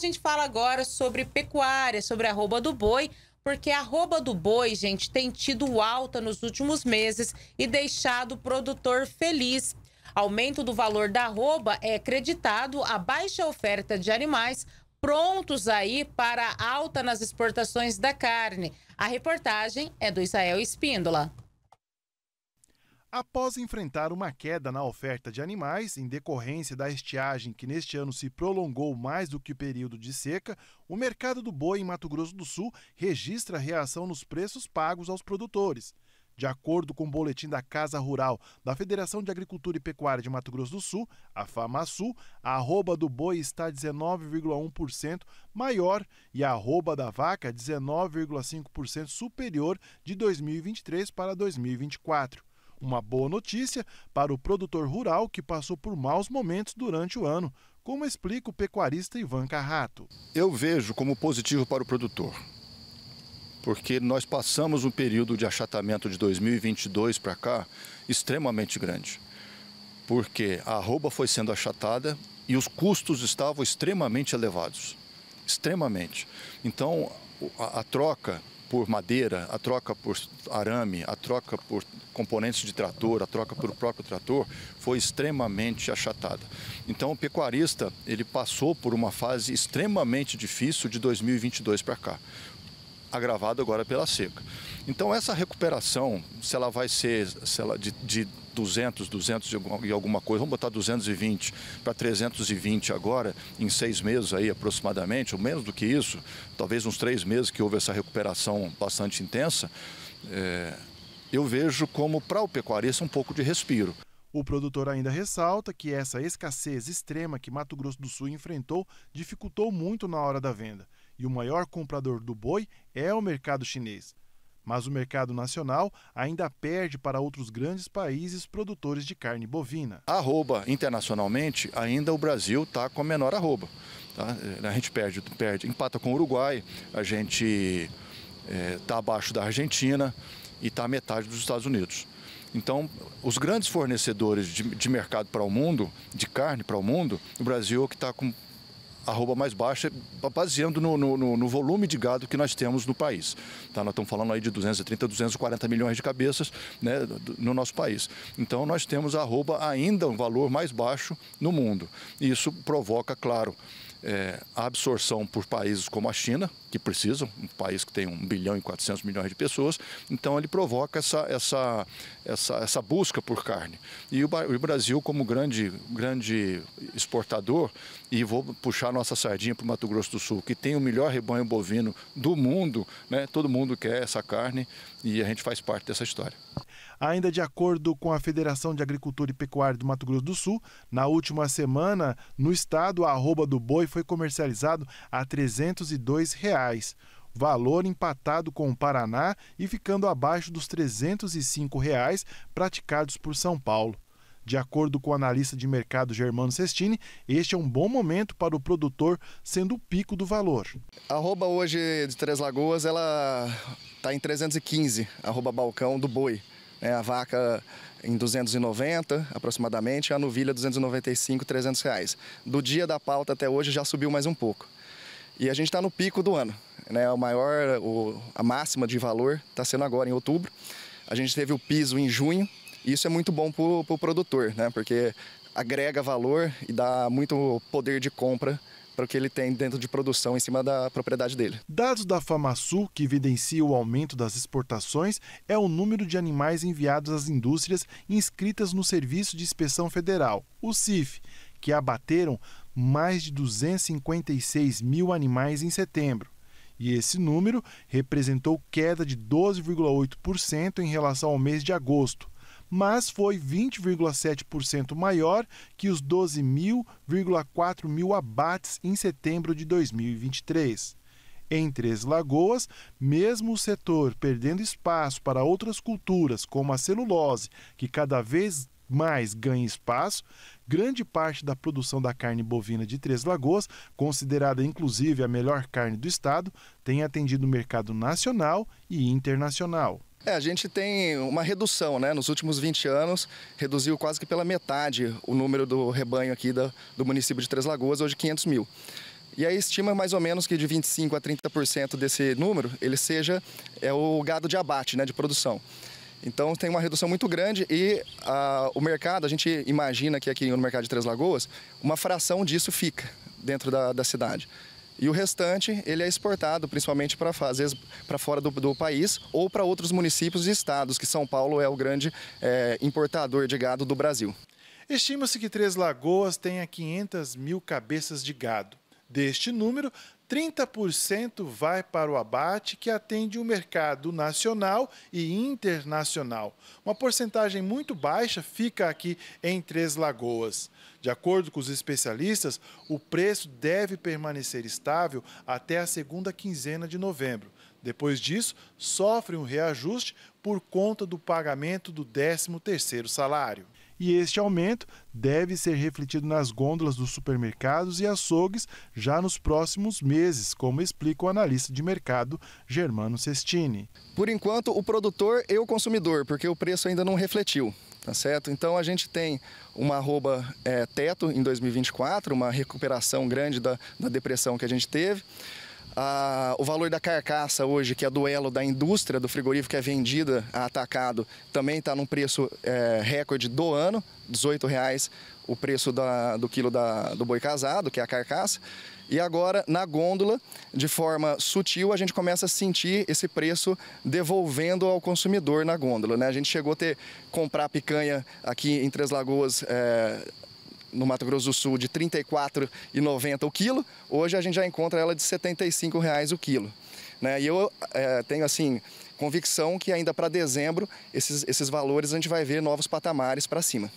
gente fala agora sobre pecuária, sobre a arroba do boi, porque a arroba do boi, gente, tem tido alta nos últimos meses e deixado o produtor feliz. Aumento do valor da arroba é creditado à baixa oferta de animais prontos aí para alta nas exportações da carne. A reportagem é do Israel Espíndola. Após enfrentar uma queda na oferta de animais, em decorrência da estiagem que neste ano se prolongou mais do que o período de seca, o mercado do boi em Mato Grosso do Sul registra reação nos preços pagos aos produtores. De acordo com o boletim da Casa Rural da Federação de Agricultura e Pecuária de Mato Grosso do Sul, a FamaSul, a arroba do boi está 19,1% maior e a arroba da vaca 19,5% superior de 2023 para 2024. Uma boa notícia para o produtor rural que passou por maus momentos durante o ano, como explica o pecuarista Ivan Carrato. Eu vejo como positivo para o produtor, porque nós passamos um período de achatamento de 2022 para cá extremamente grande, porque a arroba foi sendo achatada e os custos estavam extremamente elevados extremamente. Então, a, a troca por madeira, a troca por arame, a troca por componentes de trator, a troca por próprio trator, foi extremamente achatada. Então, o pecuarista ele passou por uma fase extremamente difícil de 2022 para cá agravado agora pela seca. Então essa recuperação, se ela vai ser se ela, de, de 200, 200 e alguma coisa, vamos botar 220 para 320 agora, em seis meses aí aproximadamente, ou menos do que isso, talvez uns três meses que houve essa recuperação bastante intensa, é, eu vejo como para o pecuarista um pouco de respiro. O produtor ainda ressalta que essa escassez extrema que Mato Grosso do Sul enfrentou dificultou muito na hora da venda e o maior comprador do boi é o mercado chinês. Mas o mercado nacional ainda perde para outros grandes países produtores de carne bovina. Arroba internacionalmente, ainda o Brasil está com a menor arroba. Tá? É, a gente perde, perde, empata com o Uruguai, a gente está é, tá abaixo da Argentina e está metade dos Estados Unidos. Então, os grandes fornecedores de, de mercado para o mundo, de carne para o mundo, o Brasil é o que está com arroba mais baixa, baseando no, no, no, volume de gado que nós temos no país. Tá? Nós estamos falando aí de 230, 240 milhões de cabeças né, no nosso país. Então nós temos a arroba ainda um valor mais baixo no mundo. Isso provoca, claro, é, a absorção por países como a China, que precisam, um país que tem 1 bilhão e 400 milhões de pessoas, então ele provoca essa, essa, essa, essa busca por carne. E o, o, Brasil, como grande, grande exportador, e vou puxar nossa sardinha para o Mato Grosso do Sul, que tem o melhor rebanho bovino do mundo, né? todo mundo quer essa carne e a gente faz parte dessa história. Ainda de acordo com a Federação de Agricultura e Pecuária do Mato Grosso do Sul, na última semana, no estado, a arroba do boi foi comercializado a R$ 302. Reais valor empatado com o Paraná e ficando abaixo dos R$ 305 reais praticados por São Paulo. De acordo com o analista de mercado Germano Cestini, este é um bom momento para o produtor, sendo o pico do valor. A arroba hoje de Três Lagoas ela está em 315, arroba balcão do boi né, a vaca em 290 aproximadamente, a novilha 295, 300 reais. Do dia da pauta até hoje já subiu mais um pouco. E a gente está no pico do ano, né? O maior, o, a máxima de valor está sendo agora em outubro. A gente teve o piso em junho. E isso é muito bom para o pro produtor, né? Porque agrega valor e dá muito poder de compra para o que ele tem dentro de produção em cima da propriedade dele. Dados da FamaSul, que evidencia o aumento das exportações, é o número de animais enviados às indústrias inscritas no Serviço de Inspeção Federal, o CIF, que abateram mais de 256 mil animais em setembro e esse número representou queda de 12,8% em relação ao mês de agosto mas foi 20,7% maior que os 12.000,4 mil abates em setembro de 2023. Em Três Lagoas, mesmo o setor perdendo espaço para outras culturas, como a celulose, que cada vez mais ganha espaço, grande parte da produção da carne bovina de Três Lagoas, considerada inclusive a melhor carne do estado, tem atendido o mercado nacional e internacional. É, a gente tem uma redução, né? Nos últimos 20 anos, reduziu quase que pela metade o número do rebanho aqui do, do município de Três Lagoas, hoje 500 mil. E aí estima mais ou menos que de 25% a 30% desse número, ele seja é, o gado de abate, né, de produção. Então tem uma redução muito grande e a, ah, o mercado, a gente imagina que aqui no mercado de Três Lagoas, uma fração disso fica dentro da, da cidade. E o restante ele é exportado principalmente para às vezes para fora do, do, país ou para outros municípios e estados, que São Paulo é o grande é, importador de gado do Brasil. Estima-se que Três Lagoas tenha 500 mil cabeças de gado. Deste número, 30% vai para o abate que atende o mercado nacional e internacional. Uma porcentagem muito baixa fica aqui em Três Lagoas. De acordo com os especialistas, o preço deve permanecer estável até a segunda quinzena de novembro. Depois disso, sofre um reajuste por conta do pagamento do 13º salário e este aumento deve ser refletido nas gôndolas dos supermercados e açougues já nos próximos meses, como explica o analista de mercado Germano Cestini. Por enquanto, o produtor e o consumidor, porque o preço ainda não refletiu. Tá certo? Então a gente tem uma arroba é, teto em 2024, uma recuperação grande da, da depressão que a gente teve o valor da carcaça hoje, que é duelo da indústria do frigorífico que é vendida a é atacado, também está num preço é, recorde do ano, R$ 18,00 o preço da, do quilo da, do boi casado, que é a carcaça. E agora, na gôndola, de forma sutil, a gente começa a sentir esse preço devolvendo ao consumidor na gôndola. Né? A gente chegou a ter comprar picanha aqui em Três Lagoas. É, no Mato Grosso do Sul de R$ 34,90 o quilo, hoje a gente já encontra ela de R$ 75 reais o quilo. Né? E eu é, tenho assim convicção que ainda para dezembro esses, esses valores a gente vai ver novos patamares para cima.